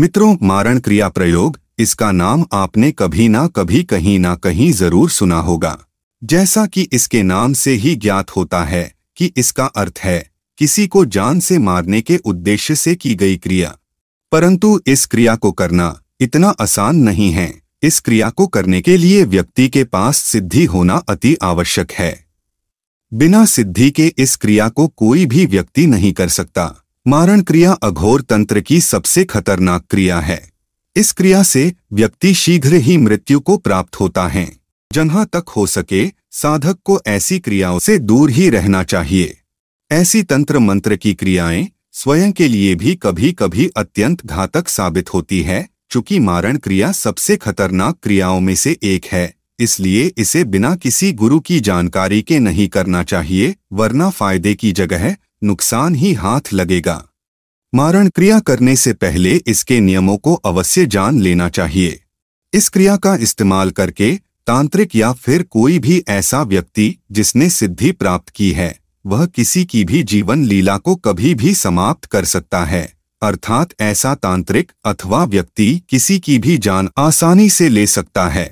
मित्रों मारण क्रिया प्रयोग इसका नाम आपने कभी ना कभी कहीं ना कहीं जरूर सुना होगा जैसा कि इसके नाम से ही ज्ञात होता है कि इसका अर्थ है किसी को जान से मारने के उद्देश्य से की गई क्रिया परंतु इस क्रिया को करना इतना आसान नहीं है इस क्रिया को करने के लिए व्यक्ति के पास सिद्धि होना अति आवश्यक है बिना सिद्धि के इस क्रिया को कोई भी व्यक्ति नहीं कर सकता मारण क्रिया अघोर तंत्र की सबसे खतरनाक क्रिया है इस क्रिया से व्यक्ति शीघ्र ही मृत्यु को प्राप्त होता है जहां तक हो सके साधक को ऐसी क्रियाओं से दूर ही रहना चाहिए ऐसी तंत्र मंत्र की क्रियाएं स्वयं के लिए भी कभी कभी अत्यंत घातक साबित होती है चूंकि मारण क्रिया सबसे खतरनाक क्रियाओं में से एक है इसलिए इसे बिना किसी गुरु की जानकारी के नहीं करना चाहिए वरना फायदे की जगह नुकसान ही हाथ लगेगा मारण क्रिया करने से पहले इसके नियमों को अवश्य जान लेना चाहिए इस क्रिया का इस्तेमाल करके तांत्रिक या फिर कोई भी ऐसा व्यक्ति जिसने सिद्धि प्राप्त की है वह किसी की भी जीवन लीला को कभी भी समाप्त कर सकता है अर्थात ऐसा तांत्रिक अथवा व्यक्ति किसी की भी जान आसानी से ले सकता है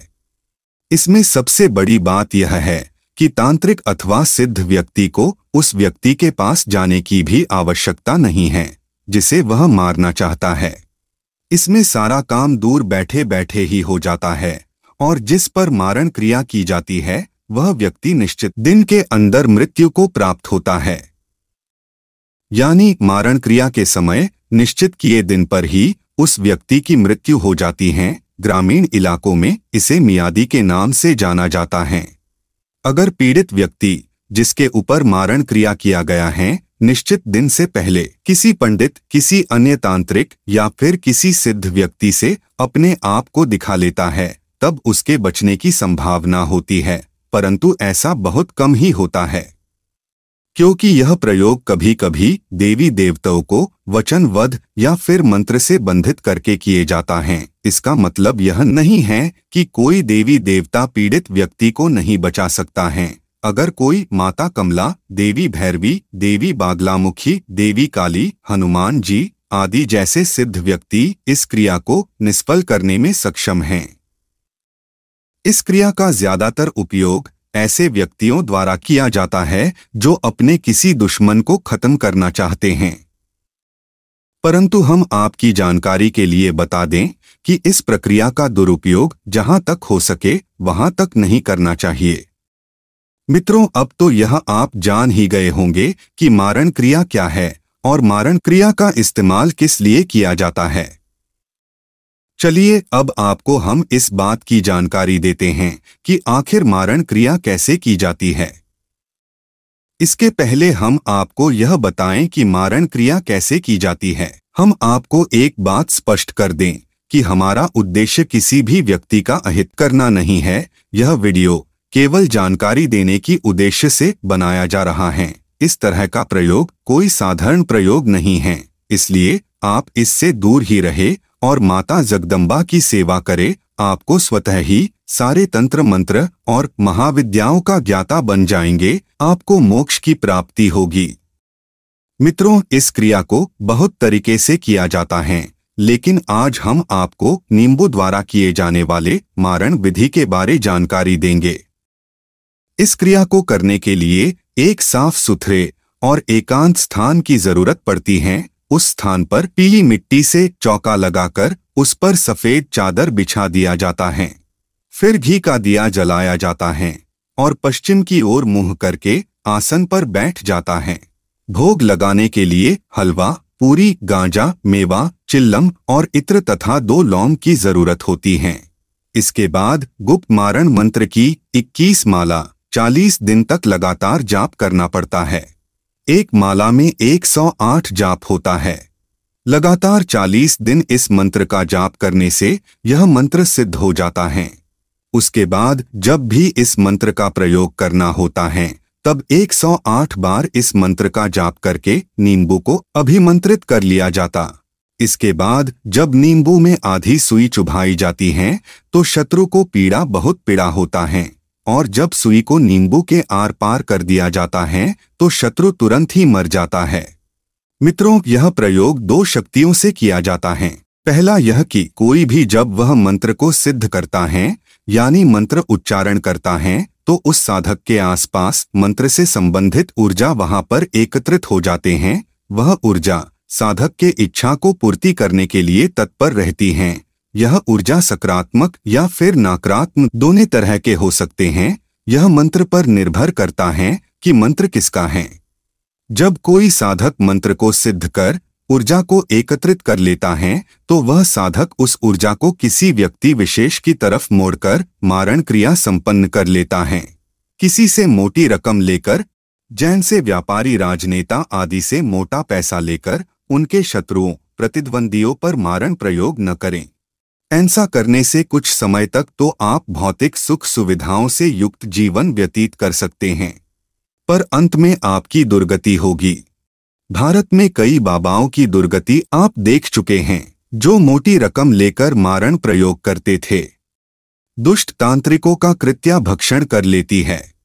इसमें सबसे बड़ी बात यह है कि तांत्रिक अथवा सिद्ध व्यक्ति को उस व्यक्ति के पास जाने की भी आवश्यकता नहीं है जिसे वह मारना चाहता है इसमें सारा काम दूर बैठे बैठे ही हो जाता है और जिस पर मारण क्रिया की जाती है वह व्यक्ति निश्चित दिन के अंदर मृत्यु को प्राप्त होता है यानी मारण क्रिया के समय निश्चित किए दिन पर ही उस व्यक्ति की मृत्यु हो जाती है ग्रामीण इलाकों में इसे मियादी के नाम से जाना जाता है अगर पीड़ित व्यक्ति जिसके ऊपर मारण क्रिया किया गया है निश्चित दिन से पहले किसी पंडित किसी अन्य तांत्रिक या फिर किसी सिद्ध व्यक्ति से अपने आप को दिखा लेता है तब उसके बचने की संभावना होती है परंतु ऐसा बहुत कम ही होता है क्योंकि यह प्रयोग कभी कभी देवी देवताओं को वचन वध या फिर मंत्र से बंधित करके किए जाता है इसका मतलब यह नहीं है कि कोई देवी देवता पीड़ित व्यक्ति को नहीं बचा सकता है अगर कोई माता कमला देवी भैरवी देवी बागलामुखी देवी काली हनुमान जी आदि जैसे सिद्ध व्यक्ति इस क्रिया को निष्फल करने में सक्षम हैं। इस क्रिया का ज्यादातर उपयोग ऐसे व्यक्तियों द्वारा किया जाता है जो अपने किसी दुश्मन को खत्म करना चाहते हैं परंतु हम आपकी जानकारी के लिए बता दें कि इस प्रक्रिया का दुरुपयोग जहां तक हो सके वहां तक नहीं करना चाहिए मित्रों अब तो यह आप जान ही गए होंगे कि मारण क्रिया क्या है और मारण क्रिया का इस्तेमाल किस लिए किया जाता है चलिए अब आपको हम इस बात की जानकारी देते हैं कि आखिर मारण क्रिया कैसे की जाती है इसके पहले हम आपको यह बताएं कि मारण क्रिया कैसे की जाती है हम आपको एक बात स्पष्ट कर दें कि हमारा उद्देश्य किसी भी व्यक्ति का अहित करना नहीं है यह वीडियो केवल जानकारी देने की उद्देश्य से बनाया जा रहा है इस तरह का प्रयोग कोई साधारण प्रयोग नहीं है इसलिए आप इससे दूर ही रहे और माता जगदम्बा की सेवा करे आपको स्वतः ही सारे तंत्र मंत्र और महाविद्याओं का ज्ञाता बन जाएंगे आपको मोक्ष की प्राप्ति होगी मित्रों इस क्रिया को बहुत तरीके से किया जाता है लेकिन आज हम आपको नींबू द्वारा किए जाने वाले मारण विधि के बारे जानकारी देंगे इस क्रिया को करने के लिए एक साफ सुथरे और एकांत स्थान की जरूरत पड़ती है उस स्थान पर पीली मिट्टी से चौका लगाकर उस पर सफेद चादर बिछा दिया जाता है फिर घी का दिया जलाया जाता है और पश्चिम की ओर मुंह करके आसन पर बैठ जाता है भोग लगाने के लिए हलवा पूरी गांजा मेवा चिल्लम और इत्र तथा दो लौंग की जरूरत होती है इसके बाद गुप्त मारण मंत्र की 21 माला 40 दिन तक लगातार जाप करना पड़ता है एक माला में 108 जाप होता है लगातार 40 दिन इस मंत्र का जाप करने से यह मंत्र सिद्ध हो जाता है उसके बाद जब भी इस मंत्र का प्रयोग करना होता है तब 108 बार इस मंत्र का जाप करके नींबू को अभिमंत्रित कर लिया जाता इसके बाद जब नींबू में आधी सुई चुभाई जाती है तो शत्रु को पीड़ा बहुत पीड़ा होता है और जब सुई को नींबू के आर पार कर दिया जाता है तो शत्रु तुरंत ही मर जाता है मित्रों यह प्रयोग दो शक्तियों से किया जाता है पहला यह कि कोई भी जब वह मंत्र को सिद्ध करता है यानी मंत्र उच्चारण करता है तो उस साधक के आसपास मंत्र से संबंधित ऊर्जा वहां पर एकत्रित हो जाते हैं वह ऊर्जा साधक के इच्छा को पूर्ति करने के लिए तत्पर रहती हैं यह ऊर्जा सकारात्मक या फिर नकारात्मक दोनों तरह के हो सकते हैं यह मंत्र पर निर्भर करता है कि मंत्र किसका है जब कोई साधक मंत्र को सिद्ध कर ऊर्जा को एकत्रित कर लेता है तो वह साधक उस ऊर्जा को किसी व्यक्ति विशेष की तरफ मोड़कर मारण क्रिया संपन्न कर लेता है किसी से मोटी रकम लेकर जैन से व्यापारी राजनेता आदि से मोटा पैसा लेकर उनके शत्रुओं प्रतिद्वंदियों पर मारण प्रयोग न करें ऐसा करने से कुछ समय तक तो आप भौतिक सुख सुविधाओं से युक्त जीवन व्यतीत कर सकते हैं पर अंत में आपकी दुर्गति होगी भारत में कई बाबाओं की दुर्गति आप देख चुके हैं जो मोटी रकम लेकर मारण प्रयोग करते थे दुष्ट तांत्रिकों का कृत्या भक्षण कर लेती है